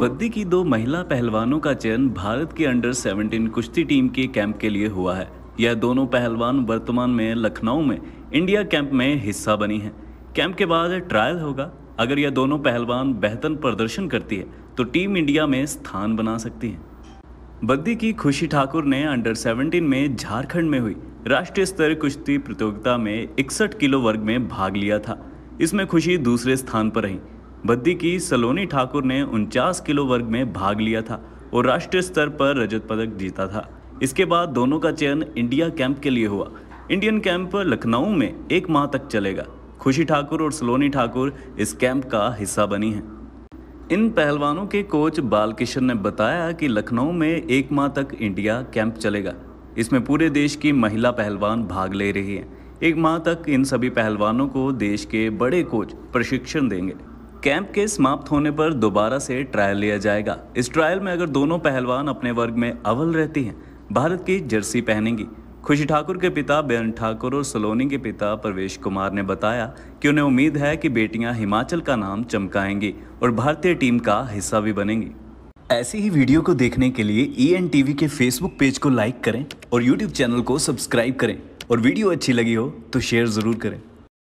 बद्दी की दो महिला पहलवानों का चयन भारत के अंडर 17 कुश्ती टीम के कैंप के लिए हुआ है यह दोनों पहलवान वर्तमान में लखनऊ में इंडिया कैंप में हिस्सा बनी हैं कैंप के बाद ट्रायल होगा अगर यह दोनों पहलवान बेहतर प्रदर्शन करती है तो टीम इंडिया में स्थान बना सकती है बद्दी की खुशी ठाकुर ने अंडर 17 में झारखंड में हुई राष्ट्रीय स्तर कुश्ती प्रतियोगिता में इकसठ किलो वर्ग में भाग लिया था इसमें खुशी दूसरे स्थान पर रही बद्दी की सलोनी ठाकुर ने उनचास किलो वर्ग में भाग लिया था और राष्ट्रीय स्तर पर रजत पदक जीता था इसके बाद दोनों का चयन इंडिया कैंप के लिए हुआ इंडियन कैंप लखनऊ में एक माह तक चलेगा खुशी ठाकुर और सलोनी ठाकुर इस कैंप का हिस्सा बनी हैं इन पहलवानों के कोच बालकिशन ने बताया कि लखनऊ में एक माह तक इंडिया कैंप चलेगा इसमें पूरे देश की महिला पहलवान भाग ले रही हैं एक माह तक इन सभी पहलवानों को देश के बड़े कोच प्रशिक्षण देंगे कैंप के समाप्त होने पर दोबारा से ट्रायल लिया जाएगा इस ट्रायल में अगर दोनों पहलवान अपने वर्ग में अव्वल रहती हैं भारत की जर्सी पहनेंगी खुशी ठाकुर के पिता बेअन ठाकुर और सलोनी के पिता प्रवेश कुमार ने बताया कि उन्हें उम्मीद है कि बेटियां हिमाचल का नाम चमकाएंगी और भारतीय टीम का हिस्सा भी बनेंगी ऐसी ही वीडियो को देखने के लिए ई एन वी के फेसबुक पेज को लाइक करें और यूट्यूब चैनल को सब्सक्राइब करें और वीडियो अच्छी लगी हो तो शेयर ज़रूर करें